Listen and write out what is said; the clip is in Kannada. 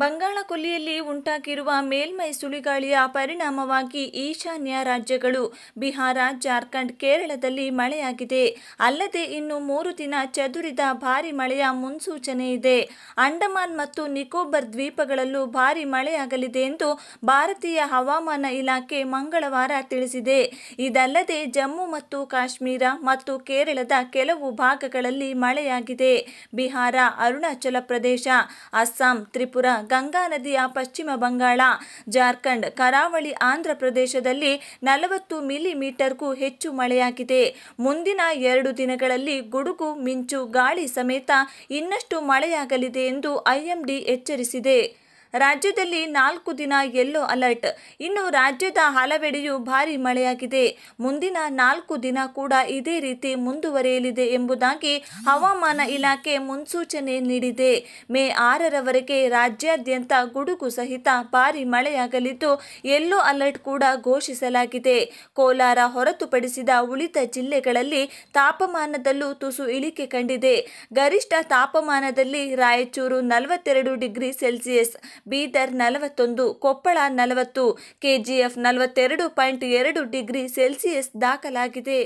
ಬಂಗಾಳಕೊಲ್ಲಿಯಲ್ಲಿ ಉಂಟಾಗಿರುವ ಮೇಲ್ಮೈ ಸುಳಿಗಾಳಿಯ ಪರಿಣಾಮವಾಗಿ ಈಶಾನ್ಯ ರಾಜ್ಯಗಳು ಬಿಹಾರ ಜಾರ್ಖಂಡ್ ಕೇರಳದಲ್ಲಿ ಮಳೆಯಾಗಿದೆ ಅಲ್ಲದೆ ಇನ್ನು ಮೂರು ದಿನ ಚದುರಿದ ಭಾರಿ ಮಳೆಯ ಮುನ್ಸೂಚನೆ ಇದೆ ಅಂಡಮಾನ್ ಮತ್ತು ನಿಕೋಬಾರ್ ದ್ವೀಪಗಳಲ್ಲೂ ಭಾರಿ ಮಳೆಯಾಗಲಿದೆ ಎಂದು ಭಾರತೀಯ ಹವಾಮಾನ ಇಲಾಖೆ ಮಂಗಳವಾರ ತಿಳಿಸಿದೆ ಇದಲ್ಲದೆ ಜಮ್ಮು ಮತ್ತು ಕಾಶ್ಮೀರ ಮತ್ತು ಕೇರಳದ ಕೆಲವು ಭಾಗಗಳಲ್ಲಿ ಮಳೆಯಾಗಿದೆ ಬಿಹಾರ ಅರುಣಾಚಲ ಪ್ರದೇಶ ಅಸ್ಸಾಂ ತ್ರಿಪುರ ಗಂಗಾ ನದಿಯ ಪಶ್ಚಿಮ ಬಂಗಾಳ ಜಾರ್ಖಂಡ್ ಕರಾವಳಿ ಆಂಧ್ರ ಪ್ರದೇಶದಲ್ಲಿ ನಲವತ್ತು ಮಿಲಿಮೀಟರ್ಗೂ ಹೆಚ್ಚು ಮಳೆಯಾಗಿದೆ ಮುಂದಿನ ಎರಡು ದಿನಗಳಲ್ಲಿ ಗುಡುಗು ಮಿಂಚು ಗಾಳಿ ಸಮೇತ ಇನ್ನಷ್ಟು ಮಳೆಯಾಗಲಿದೆ ಎಂದು ಐಎಂಡಿ ಎಚ್ಚರಿಸಿದೆ ರಾಜ್ಯದಲ್ಲಿ ನಾಲ್ಕು ದಿನ ಯೆಲ್ಲೋ ಅಲರ್ಟ್ ಇನ್ನು ರಾಜ್ಯದ ಹಲವೆಡೆಯೂ ಭಾರಿ ಮಳೆಯಾಗಿದೆ ಮುಂದಿನ ನಾಲ್ಕು ದಿನ ಕೂಡ ಇದೇ ರೀತಿ ಮುಂದುವರೆಯಲಿದೆ ಎಂಬುದಾಗಿ ಹವಾಮಾನ ಇಲಾಖೆ ಮುನ್ಸೂಚನೆ ನೀಡಿದೆ ಮೇ ಆರರವರೆಗೆ ರಾಜ್ಯಾದ್ಯಂತ ಗುಡುಗು ಸಹಿತ ಭಾರಿ ಮಳೆಯಾಗಲಿದ್ದು ಯೆಲ್ಲೋ ಅಲರ್ಟ್ ಕೂಡ ಘೋಷಿಸಲಾಗಿದೆ ಕೋಲಾರ ಹೊರತುಪಡಿಸಿದ ಉಳಿದ ಜಿಲ್ಲೆಗಳಲ್ಲಿ ತಾಪಮಾನದಲ್ಲೂ ತುಸು ಇಳಿಕೆ ಕಂಡಿದೆ ಗರಿಷ್ಠ ತಾಪಮಾನದಲ್ಲಿ ರಾಯಚೂರು ನಲವತ್ತೆರಡು ಡಿಗ್ರಿ ಸೆಲ್ಸಿಯಸ್ ಬೀದರ್ ನಲವತ್ತೊಂದು ಕೊಪ್ಪಳ ನಲವತ್ತು ಕೆಜಿಎಫ್ ನಲವತ್ತೆರಡು ಪಾಯಿಂಟ್ ಎರಡು ಡಿಗ್ರಿ ಸೆಲ್ಸಿಯಸ್ ದಾಖಲಾಗಿದೆ